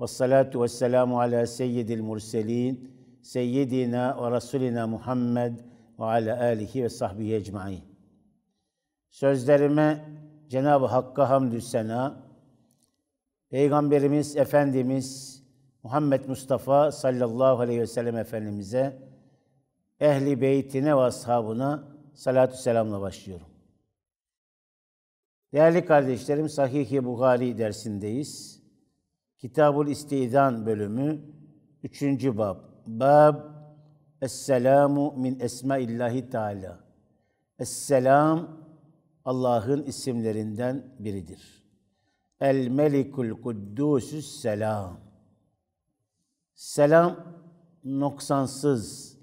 Ve salatu ve selamu ala seyyidil murselin, seyyidina ve rasulina Muhammed ve ala alihi ve sahbihi ecmain. Sözlerime Cenab-ı Hakk'a hamdü sena, Peygamberimiz, Efendimiz Muhammed Mustafa sallallahu aleyhi ve sellem Efendimiz'e, ehli beytine ve ashabına salatü selamla başlıyorum. Değerli kardeşlerim, Sahih-i Buhari dersindeyiz. Kitabul İstizan bölümü 3. bab. Bab Esselamu min Esmaillahi Teala. Esselam Allah'ın isimlerinden biridir. El Melikul Kuddusüs Selam. Selam noksansız,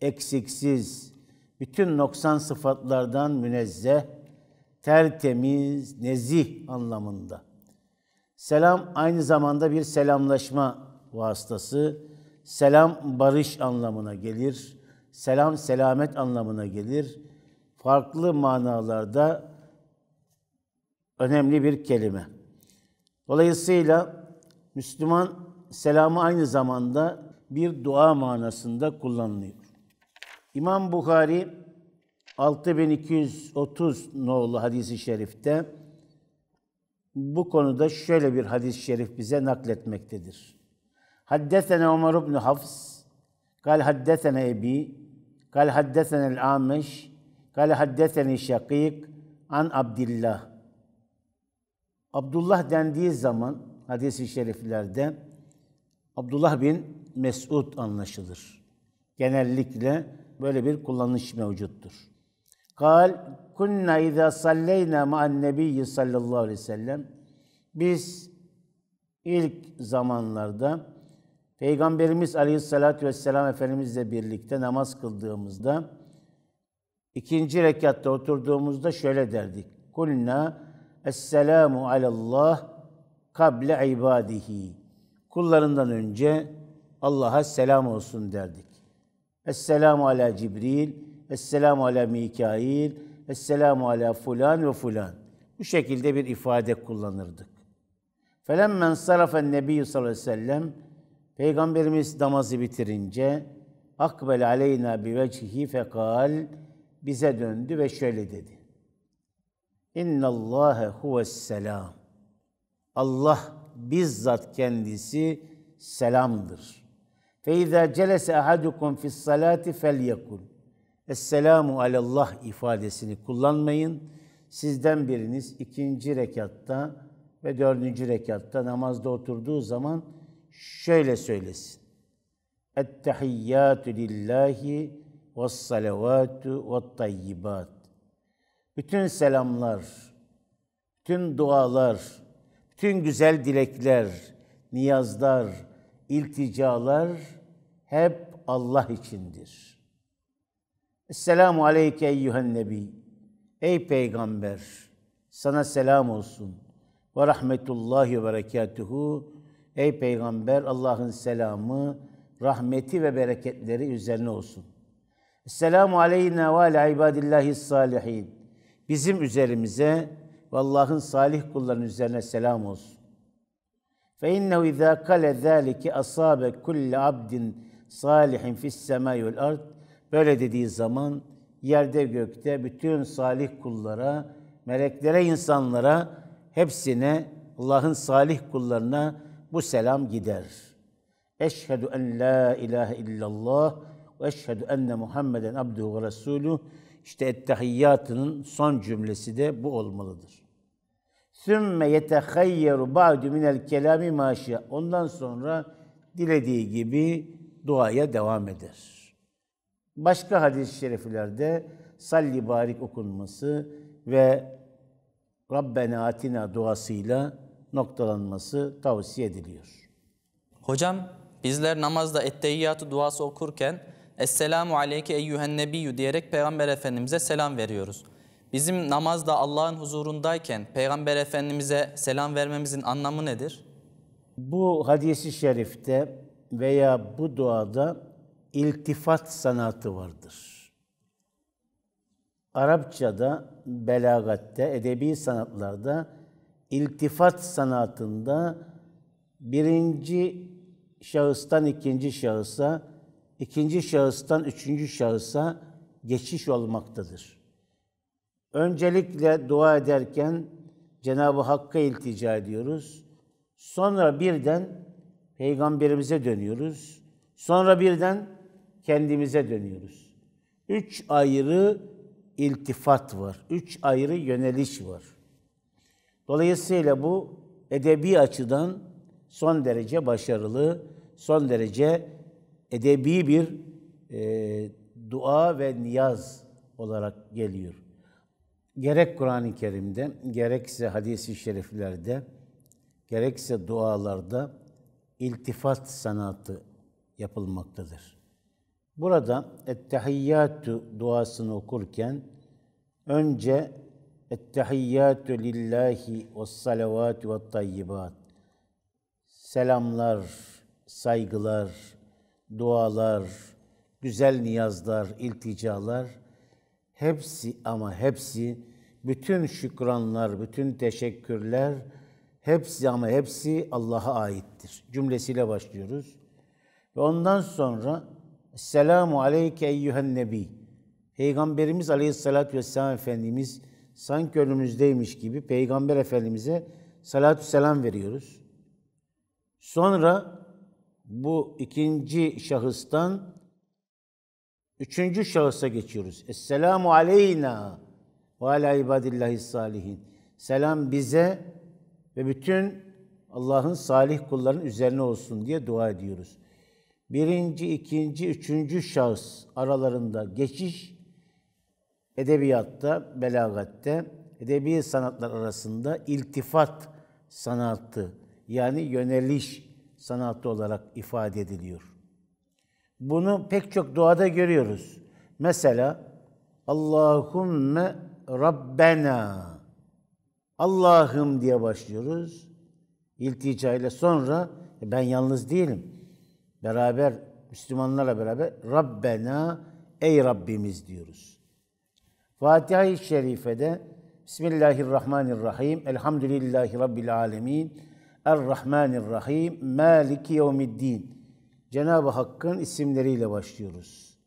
eksiksiz, bütün noksan sıfatlardan münezzeh, tertemiz, nezih anlamında Selam aynı zamanda bir selamlaşma vasıtası. Selam barış anlamına gelir. Selam selamet anlamına gelir. Farklı manalarda önemli bir kelime. Dolayısıyla Müslüman selamı aynı zamanda bir dua manasında kullanılıyor. İmam Bukhari 6230 nolu hadisi şerifte bu konuda şöyle bir hadis-i şerif bize nakletmektedir. Haddesene Ömer ibn Hafs, kal haddesene Ebi, kal haddesene el-Ameş, kal haddesene Şakik, an Abdillah. Abdullah dendiği zaman hadis-i şeriflerde Abdullah bin Mesud anlaşılır. Genellikle böyle bir kullanış mevcuttur. Kal kunna iza salleyna ma'an nebiyyi sallallahu aleyhi ve sellem biz ilk zamanlarda Peygamberimiz aleyhissalatü vesselam Efendimizle birlikte namaz kıldığımızda ikinci rekatta oturduğumuzda şöyle derdik. Kulna Esselamu alallah kable ibadihi. Kullarından önce Allah'a selam olsun derdik. Esselamu ala Cibril, Esselamu ala Mikail, Esselamu ala fulan ve fulan. Bu şekilde bir ifade kullanırdık. Felemmen sarafen nebi sallallahu aleyhi ve sellem Peygamberimiz namazı bitirince akbel aleyna bi vecihi fekal bize döndü ve şöyle dedi. İnna Allahu huves selam. Allah bizzat kendisi selamdır. Fe izâ celese ahadukum fis salati felyekul. Esselamu alallah ifadesini kullanmayın. Sizden biriniz ikinci rekatta ve dördüncü rekatta namazda oturduğu zaman şöyle söylesin. Ettehiyyatü lillahi ve salavatü ve tayyibat. Bütün selamlar, bütün dualar, bütün güzel dilekler, niyazlar, ilticalar hep Allah içindir.'' Esselamu aleyke eyyühen nebi. Ey peygamber, sana selam olsun. Ve rahmetullahi ve berekatuhu. Ey peygamber, Allah'ın selamı, rahmeti ve bereketleri üzerine olsun. Esselamu aleyna ve ala ibadillahi salihin. Bizim üzerimize ve Allah'ın salih kullarının üzerine selam olsun. Fe innehu izâ kale zâlike asâbe kulle abdin salihin fis semâi ard. Böyle dediği zaman yerde gökte bütün salih kullara, meleklere, insanlara hepsine Allah'ın salih kullarına bu selam gider. Eşhedü en la ilahe illallah ve eşhedü enne Muhammeden abduhu ve resulü. İşte ettehiyyatının son cümlesi de bu olmalıdır. Sümme yetehayyeru ba'du minel kelami maşa. Ondan sonra dilediği gibi duaya devam eder. Başka hadis-i şeriflerde salli barik okunması ve Rabbena atina duasıyla noktalanması tavsiye ediliyor. Hocam bizler namazda etteyyatı duası okurken Esselamu aleyke eyyühen nebiyyü diyerek Peygamber Efendimiz'e selam veriyoruz. Bizim namazda Allah'ın huzurundayken Peygamber Efendimiz'e selam vermemizin anlamı nedir? Bu hadisi şerifte veya bu duada iltifat sanatı vardır. Arapçada, belagatte, edebi sanatlarda, iltifat sanatında birinci şahıstan ikinci şahısa, ikinci şahıstan üçüncü şahısa geçiş olmaktadır. Öncelikle dua ederken Cenab-ı Hakk'a iltica ediyoruz. Sonra birden Peygamberimize dönüyoruz. Sonra birden kendimize dönüyoruz. Üç ayrı iltifat var. Üç ayrı yöneliş var. Dolayısıyla bu edebi açıdan son derece başarılı, son derece edebi bir e, dua ve niyaz olarak geliyor. Gerek Kur'an-ı Kerim'de, gerekse hadis-i şeriflerde, gerekse dualarda iltifat sanatı yapılmaktadır. Burada ettehiyyatü duasını okurken önce ettehiyyatü lillahi ve salavatü ve tayyibat selamlar, saygılar, dualar, güzel niyazlar, ilticalar hepsi ama hepsi bütün şükranlar, bütün teşekkürler hepsi ama hepsi Allah'a aittir. Cümlesiyle başlıyoruz. Ve ondan sonra Selamu aleyke eyyühen nebi. Peygamberimiz aleyhissalatü vesselam Efendimiz sanki önümüzdeymiş gibi Peygamber Efendimiz'e salatü selam veriyoruz. Sonra bu ikinci şahıstan üçüncü şahısa geçiyoruz. Esselamu aleyna ve ala ibadillahi salihin. Selam bize ve bütün Allah'ın salih kullarının üzerine olsun diye dua ediyoruz.'' birinci, ikinci, üçüncü şahıs aralarında geçiş edebiyatta, belagatte, edebi sanatlar arasında iltifat sanatı yani yöneliş sanatı olarak ifade ediliyor. Bunu pek çok duada görüyoruz. Mesela Allahümme Rabbena Allah'ım diye başlıyoruz. İltica ile sonra ben yalnız değilim beraber Müslümanlarla beraber Rabbena ey Rabbimiz diyoruz. Fatiha-i Şerife'de Bismillahirrahmanirrahim. Elhamdülillahi Rabbil alemin. Errahmanirrahim. Maliki yevmiddin. Cenab-ı Hakk'ın isimleriyle başlıyoruz.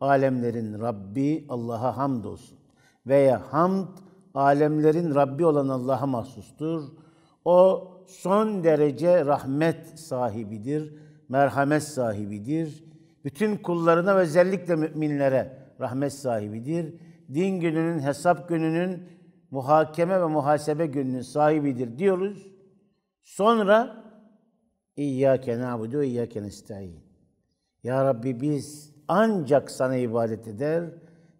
Alemlerin Rabbi Allah'a hamd olsun Veya hamd alemlerin Rabbi olan Allah'a mahsustur. O son derece rahmet sahibidir merhamet sahibidir. Bütün kullarına ve özellikle müminlere rahmet sahibidir. Din gününün, hesap gününün, muhakeme ve muhasebe gününün sahibidir diyoruz. Sonra İyyâke nâbudu ve iyyâke nestaîn. Ya Rabbi biz ancak sana ibadet eder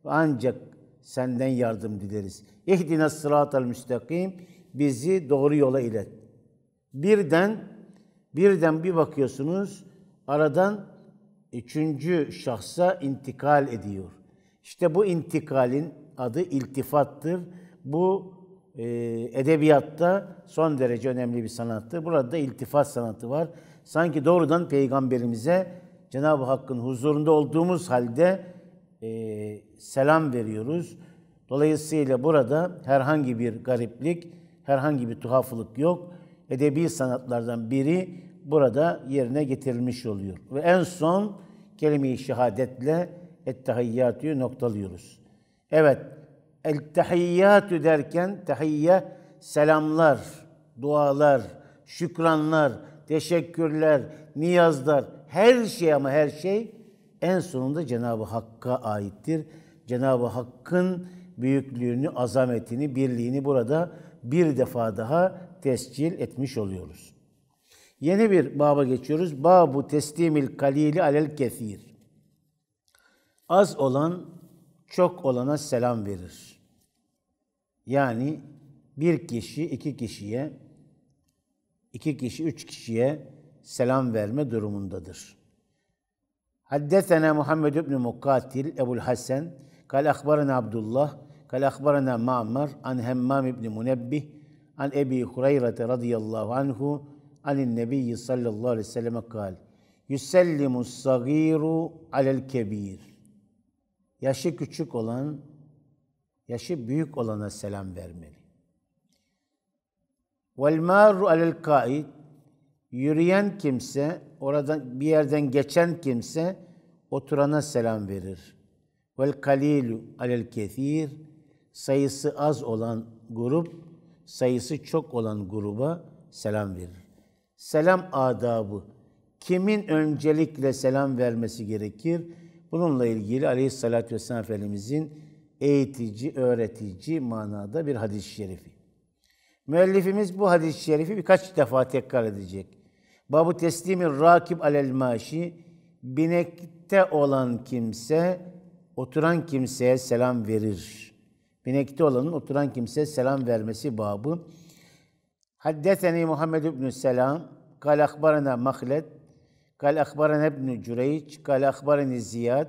ve ancak senden yardım dileriz. İhdine sıratel müstakim bizi doğru yola ilet. Birden Birden bir bakıyorsunuz aradan üçüncü şahsa intikal ediyor. İşte bu intikalin adı iltifattır. Bu e, edebiyatta son derece önemli bir sanattır. Burada da iltifat sanatı var. Sanki doğrudan peygamberimize Cenab-ı Hakk'ın huzurunda olduğumuz halde e, selam veriyoruz. Dolayısıyla burada herhangi bir gariplik, herhangi bir tuhaflık yok. Edebi sanatlardan biri burada yerine getirilmiş oluyor. Ve en son kelime-i şehadetle ettehiyyatü noktalıyoruz. Evet, ettehiyyatü derken tehiyye selamlar, dualar, şükranlar, teşekkürler, niyazlar, her şey ama her şey en sonunda Cenab-ı Hakk'a aittir. Cenab-ı Hakk'ın büyüklüğünü, azametini, birliğini burada bir defa daha tescil etmiş oluyoruz. Yeni bir baba geçiyoruz. Babu teslimil kalili alel kethir. Az olan çok olana selam verir. Yani bir kişi iki kişiye, iki kişi üç kişiye selam verme durumundadır. Haddesena Muhammed ibn Mukatil Ebul Hasan kal akhbarana Abdullah kal akhbarana Ma'mar an Hammam ibn Munabbih, an Ebi Hureyre radıyallahu anhu Anin nebiyyi sallallahu aleyhi ve selleme kal. Yüsellimu sagiru alel kebir. Yaşı küçük olan, yaşı büyük olana selam vermeli. Vel maru alel kaid. Yürüyen kimse, oradan bir yerden geçen kimse oturana selam verir. Vel kalilu alel kethir. Sayısı az olan grup, sayısı çok olan gruba selam verir. Selam adabı. Kimin öncelikle selam vermesi gerekir? Bununla ilgili Aleyhisselatü Vesselam Efendimizin eğitici, öğretici manada bir hadis-i şerifi. Müellifimiz bu hadis-i şerifi birkaç defa tekrar edecek. Babu teslimin rakib alel maşi, binekte olan kimse oturan kimseye selam verir. Binekte olanın oturan kimseye selam vermesi babı. حدثني Muhammed بن السلام قال أخبرنا مخلد قال أخبرنا ابن جريج قال أخبرني زياد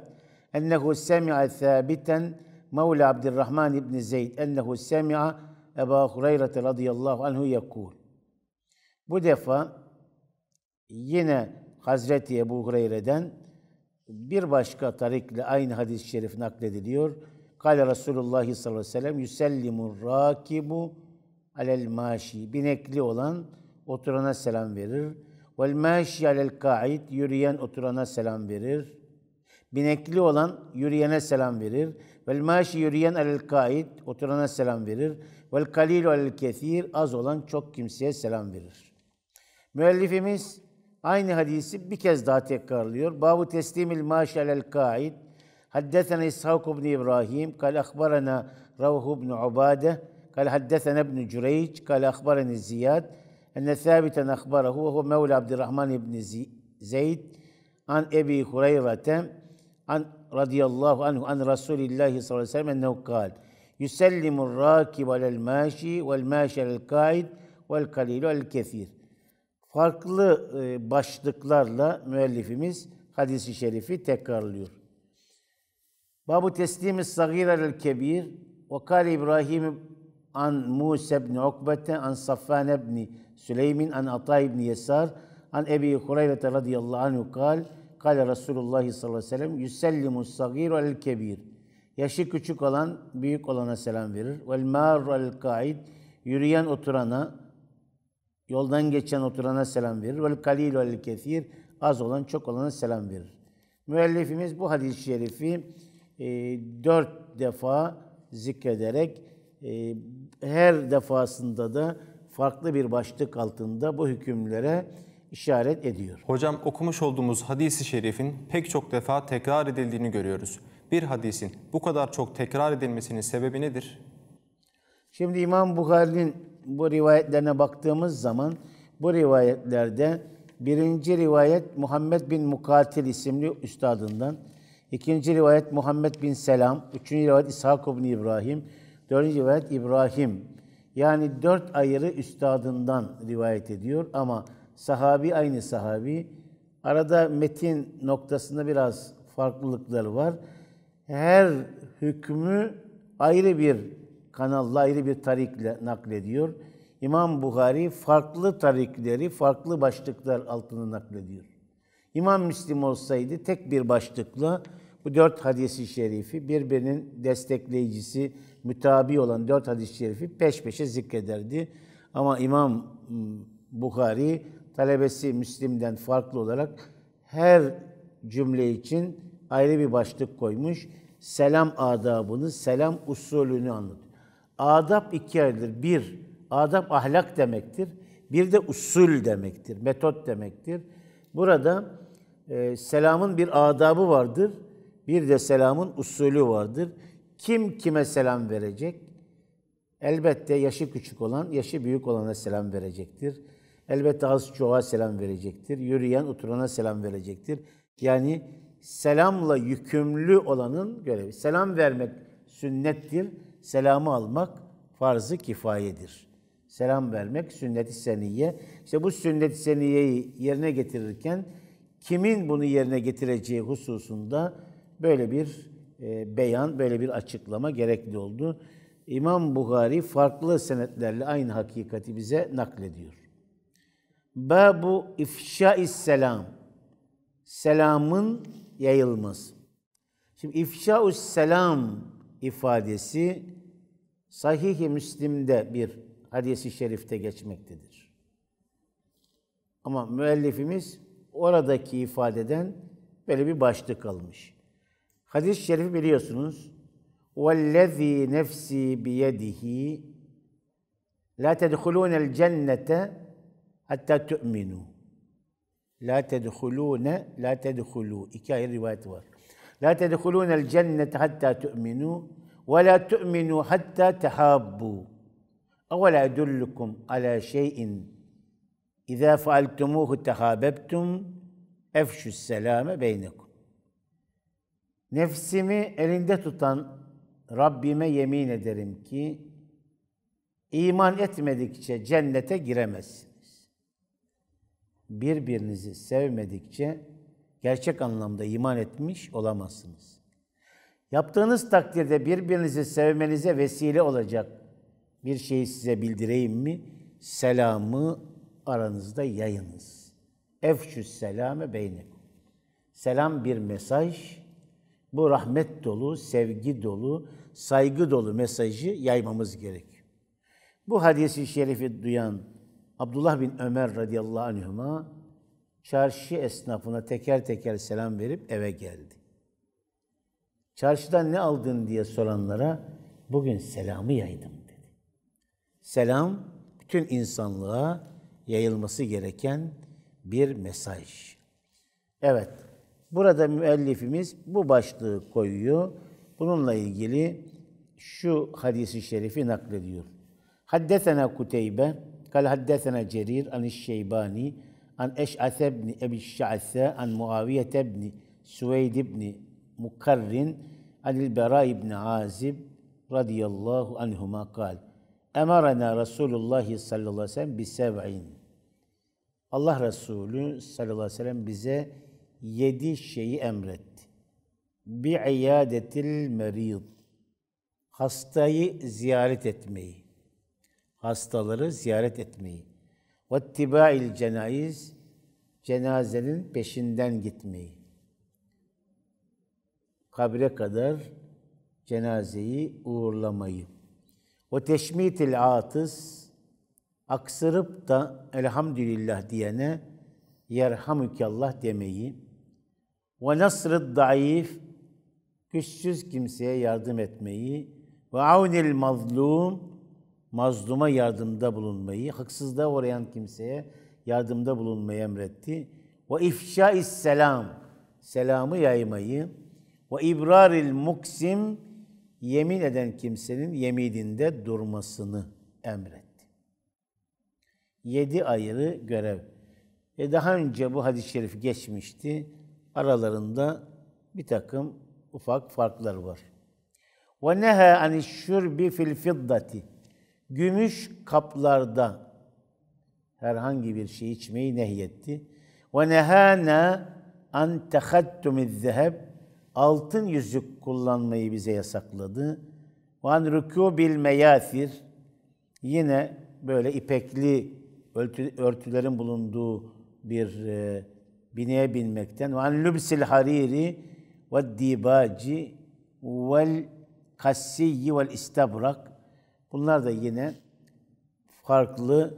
أنه سمع ثابتا مولى عبد الرحمن بن زيد أنه سمع Ebu Hureyre radıyallahu anhu yakul. Bu defa yine Hazreti Ebu Hureyre'den bir başka tarikle aynı hadis-i şerif naklediliyor. Kale Resulullah sallallahu aleyhi ve sellem yüsellimur rakibu alel maşi, binekli olan oturana selam verir. Vel maşi alel kaid, yürüyen oturana selam verir. Binekli olan yürüyene selam verir. Vel maşi yürüyen alel kaid, oturana selam verir. Vel kalil alel kesir, az olan çok kimseye selam verir. Müellifimiz aynı hadisi bir kez daha tekrarlıyor. Babu teslimil maşi alel kaid, حدثنا إسحاق بن İbrahim, kal أخبرنا روح بن عبادة قال حدثنا ابن جريج قال أخبرني زياد أن ثابتا أخبره وهو مولى عبد الرحمن بن زيد عن أبي هريرة عن رضي الله عنه عن رسول الله صلى الله عليه وسلم أنه قال يسلم الراكب على الماشي والماشي على القائد والقليل على الكثير farklı başlıklarla müellifimiz hadisi şerifi tekrarlıyor. Babu teslimi sagir el kebir ve kal İbrahim An Musa بن عقبة An صفان بن سليم An عطاء بن يسار An أبي هريرة رضي الله عنه قال قال رسول الله صلى الله عليه وسلم يسلم الصغير على الكبير Yaşı küçük olan büyük olana selam verir. Vel marrel kaid yürüyen oturana yoldan geçen oturana selam verir. Vel kalil vel kesir az olan çok olana selam verir. Müellifimiz bu hadis-i şerifi e, dört defa zikrederek e, her defasında da farklı bir başlık altında bu hükümlere işaret ediyor. Hocam okumuş olduğumuz hadisi şerifin pek çok defa tekrar edildiğini görüyoruz. Bir hadisin bu kadar çok tekrar edilmesinin sebebi nedir? Şimdi İmam Bukhari'nin bu rivayetlerine baktığımız zaman bu rivayetlerde birinci rivayet Muhammed bin Mukatil isimli üstadından, ikinci rivayet Muhammed bin Selam, üçüncü rivayet İshak bin İbrahim, Dördüncü rivayet İbrahim. Yani dört ayrı üstadından rivayet ediyor ama sahabi aynı sahabi. Arada metin noktasında biraz farklılıklar var. Her hükmü ayrı bir kanalla, ayrı bir tarikle naklediyor. İmam Bukhari farklı tarikleri, farklı başlıklar altında naklediyor. İmam Müslim olsaydı tek bir başlıkla bu dört hadisi şerifi birbirinin destekleyicisi, mütabi olan dört hadis-i şerifi peş peşe zikrederdi. Ama İmam ıı, Bukhari talebesi Müslim'den farklı olarak her cümle için ayrı bir başlık koymuş. Selam adabını, selam usulünü anlatıyor. Adab iki ayrıdır. Bir, adab ahlak demektir. Bir de usul demektir, metot demektir. Burada e, selamın bir adabı vardır bir de selamın usulü vardır. Kim kime selam verecek? Elbette yaşı küçük olan, yaşı büyük olana selam verecektir. Elbette az çoğa selam verecektir. Yürüyen oturana selam verecektir. Yani selamla yükümlü olanın görevi. Selam vermek sünnettir. Selamı almak farzı kifayedir. Selam vermek sünnet-i seniyye. İşte bu sünnet-i seniyyeyi yerine getirirken kimin bunu yerine getireceği hususunda Böyle bir e, beyan, böyle bir açıklama gerekli oldu. İmam Bukhari farklı senetlerle aynı hakikati bize naklediyor. Babu ifşa selam. Selamın yayılması. Şimdi ifşa selam ifadesi Sahih-i Müslim'de bir hadisi şerifte geçmektedir. Ama müellifimiz oradaki ifadeden böyle bir başlık almış. Hadis-i şerifi biliyorsunuz. وَالَّذ۪ي نَفْس۪ي بِيَد۪هِ لَا تَدْخُلُونَ الْجَنَّةَ حَتَّى تُؤْمِنُوا لَا تَدْخُلُونَ لَا تَدْخُلُوا İki ayrı rivayet var. لَا تَدْخُلُونَ الْجَنَّةَ حَتَّى تُؤْمِنُوا وَلَا تُؤْمِنُوا حَتَّى تَحَابُّوا أَوَلَا أَدُلُّكُمْ عَلَى شَيْءٍ إِذَا فَعَلْتُمُوهُ تَحَابَبْتُمْ اَفْشُ السَّلَامَ بَيْنَكُمْ Nefsimi elinde tutan Rabbime yemin ederim ki iman etmedikçe cennete giremezsiniz. Birbirinizi sevmedikçe gerçek anlamda iman etmiş olamazsınız. Yaptığınız takdirde birbirinizi sevmenize vesile olacak bir şeyi size bildireyim mi? Selamı aranızda yayınız. Efşü selame beynikum. Selam bir mesaj, bu rahmet dolu, sevgi dolu, saygı dolu mesajı yaymamız gerek. Bu hadisi şerifi duyan Abdullah bin Ömer radıyallahu anhuma çarşı esnafına teker teker selam verip eve geldi. Çarşıdan ne aldın diye soranlara bugün selamı yaydım dedi. Selam bütün insanlığa yayılması gereken bir mesaj. Evet, Burada müellifimiz bu başlığı koyuyor. Bununla ilgili şu hadisi şerifi naklediyor. Haddesena Kuteybe, kal haddesena Cerir an Şeybani, an Eş'as ibn Ebi Şa'se, an Muaviye ibn Süveyd ibn Mukarrin, an İlbera ibn Azib radıyallahu anhuma kal. Emarena Resulullah sallallahu aleyhi ve sellem bi Allah Resulü sallallahu aleyhi ve sellem bize yedi şeyi emretti. Bi'iyadetil merid. Hastayı ziyaret etmeyi. Hastaları ziyaret etmeyi. Ve tibail cenayiz. Cenazenin peşinden gitmeyi. Kabre kadar cenazeyi uğurlamayı. Ve teşmitil atıs. Aksırıp da elhamdülillah diyene yerhamükallah demeyi ve nasrı daif, güçsüz kimseye yardım etmeyi ve avnil mazlum, mazluma yardımda bulunmayı, haksızlığa uğrayan kimseye yardımda bulunmayı emretti. Ve ifşa'is selam, selamı yaymayı ve ibraril muksim, yemin eden kimsenin yemininde durmasını emretti. Yedi ayrı görev. E daha önce bu hadis-i şerif geçmişti aralarında bir takım ufak farklar var. Ve neha ani şurbi fil fiddati. Gümüş kaplarda herhangi bir şey içmeyi nehyetti. Ve nehana an tahattumiz zeheb. Altın yüzük kullanmayı bize yasakladı. Ve an rukubil meyathir. Yine böyle ipekli örtülerin bulunduğu bir e, bineye binmekten ve an lübsil hariri ve dibaci ve kassiyi ve istabrak bunlar da yine farklı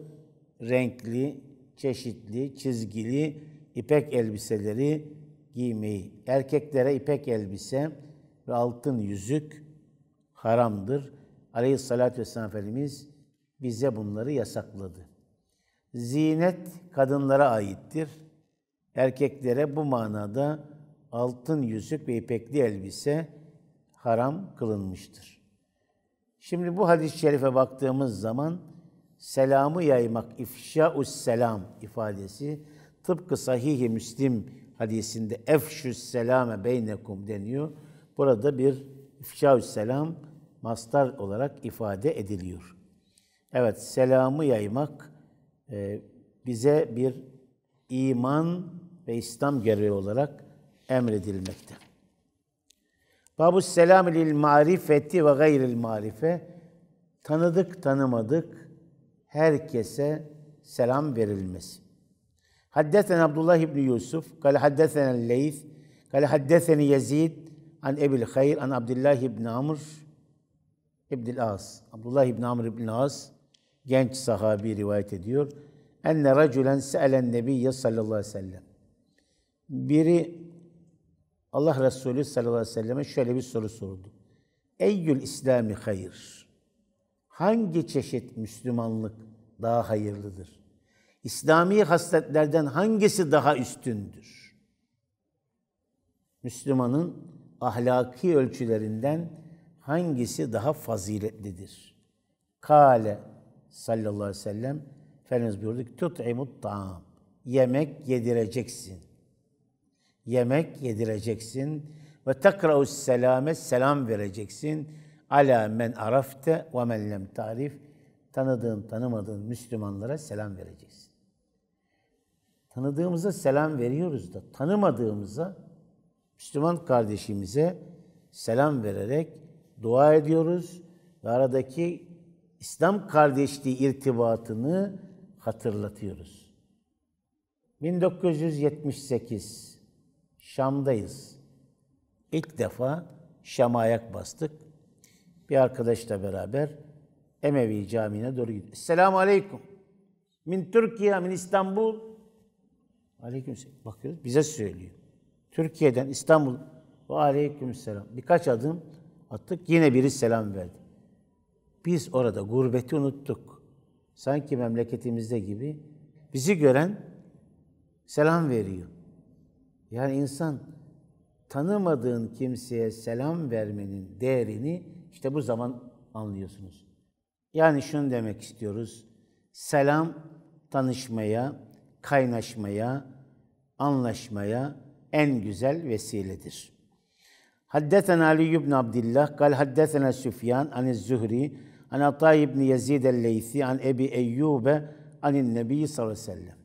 renkli, çeşitli, çizgili ipek elbiseleri giymeyi. Erkeklere ipek elbise ve altın yüzük haramdır. Aleyhissalatü vesselam Efendimiz bize bunları yasakladı. Zinet kadınlara aittir erkeklere bu manada altın yüzük ve ipekli elbise haram kılınmıştır. Şimdi bu hadis-i şerife baktığımız zaman selamı yaymak, ifşa'us selam ifadesi tıpkı sahih-i Müslim hadisinde efşüs selame beynekum deniyor. Burada bir ifşa'us selam mastar olarak ifade ediliyor. Evet, selamı yaymak e, bize bir iman ve İslam gereği olarak emredilmekte. Babu selam lil marifeti ve gayril marife tanıdık tanımadık herkese selam verilmesi. Haddeten Abdullah ibn Yusuf, kal haddeten Leys, kal haddeten Yezid, an Ebil Hayr, an Abdullah ibn Amr, ibn As. Abdullah ibn Amr ibn As, genç sahabi rivayet ediyor. Enne racülen se'elen nebiyye sallallahu aleyhi ve sellem. Biri Allah Resulü sallallahu aleyhi ve selleme şöyle bir soru sordu. Eyyül İslami hayır. Hangi çeşit Müslümanlık daha hayırlıdır? İslami hasletlerden hangisi daha üstündür? Müslümanın ahlaki ölçülerinden hangisi daha faziletlidir? Kale sallallahu aleyhi ve sellem Efendimiz buyurdu ki tut'imut ta'am. Yemek yedireceksin yemek yedireceksin ve tekra'u selame selam vereceksin ala men arafte ve men lem tarif tanıdığın tanımadığın Müslümanlara selam vereceksin. Tanıdığımıza selam veriyoruz da tanımadığımıza Müslüman kardeşimize selam vererek dua ediyoruz ve aradaki İslam kardeşliği irtibatını hatırlatıyoruz. 1978 Şam'dayız. İlk defa Şam'a ayak bastık. Bir arkadaşla beraber Emevi Camii'ne doğru gidiyoruz. Selamun Aleyküm. Min Türkiye, min İstanbul. Aleyküm Bakıyoruz bize söylüyor. Türkiye'den İstanbul ve aleyküm selam. Birkaç adım attık yine biri selam verdi. Biz orada gurbeti unuttuk. Sanki memleketimizde gibi bizi gören selam veriyor. Yani insan tanımadığın kimseye selam vermenin değerini işte bu zaman anlıyorsunuz. Yani şunu demek istiyoruz. Selam tanışmaya, kaynaşmaya, anlaşmaya en güzel vesiledir. Haddetena Ali ibn Abdullah, kal haddetena Süfyan an Zuhri, an Atay ibn Yazid el-Leysi, an Ebi Eyyube, an Nebi sallallahu aleyhi ve sellem.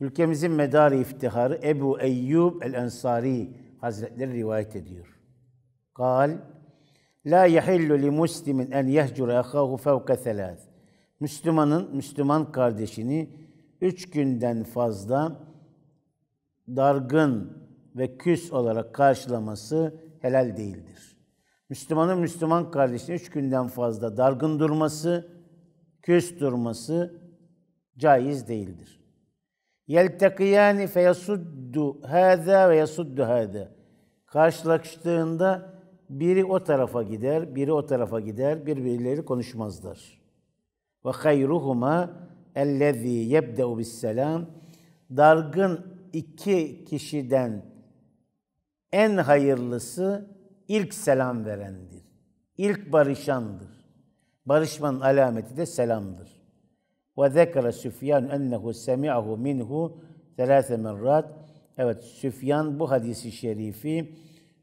Ülkemizin medarı iftiharı Ebu Eyyub el-Ensari Hazretleri rivayet ediyor. Kal, La yahillu li muslimin en yehcure ahahu fevke thelâth. Müslümanın, Müslüman kardeşini üç günden fazla dargın ve küs olarak karşılaması helal değildir. Müslümanın Müslüman kardeşini üç günden fazla dargın durması, küs durması caiz değildir yeltekiyani feyasuddu hâzâ ve yasuddu hâzâ. Karşılaştığında biri o tarafa gider, biri o tarafa gider, birbirleri konuşmazlar. Ve hayruhuma ellezî yebde'u bisselam. Dargın iki kişiden en hayırlısı ilk selam verendir. İlk barışandır. Barışmanın alameti de selamdır. وَذَكَرَ Süfyan ennehu semi'ahu minhu ثَلَاثَ مَرَّاتٍ Evet, Süfyan bu hadisi şerifi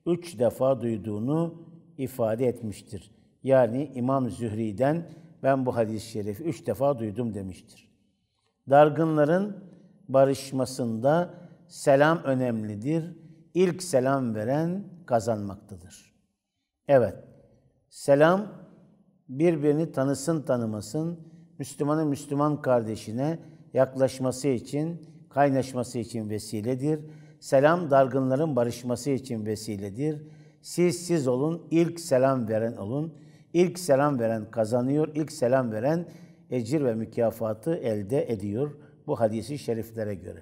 üç defa duyduğunu ifade etmiştir. Yani İmam Zühri'den ben bu hadis-i şerifi üç defa duydum demiştir. Dargınların barışmasında selam önemlidir. İlk selam veren kazanmaktadır. Evet, selam birbirini tanısın tanımasın, Müslümanın Müslüman kardeşine yaklaşması için, kaynaşması için vesiledir. Selam dargınların barışması için vesiledir. Siz siz olun, ilk selam veren olun. İlk selam veren kazanıyor, ilk selam veren ecir ve mükafatı elde ediyor bu hadisi şeriflere göre.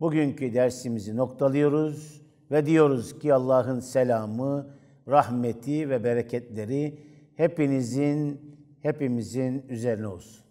Bugünkü dersimizi noktalıyoruz ve diyoruz ki Allah'ın selamı, rahmeti ve bereketleri hepinizin hepimizin üzerine olsun.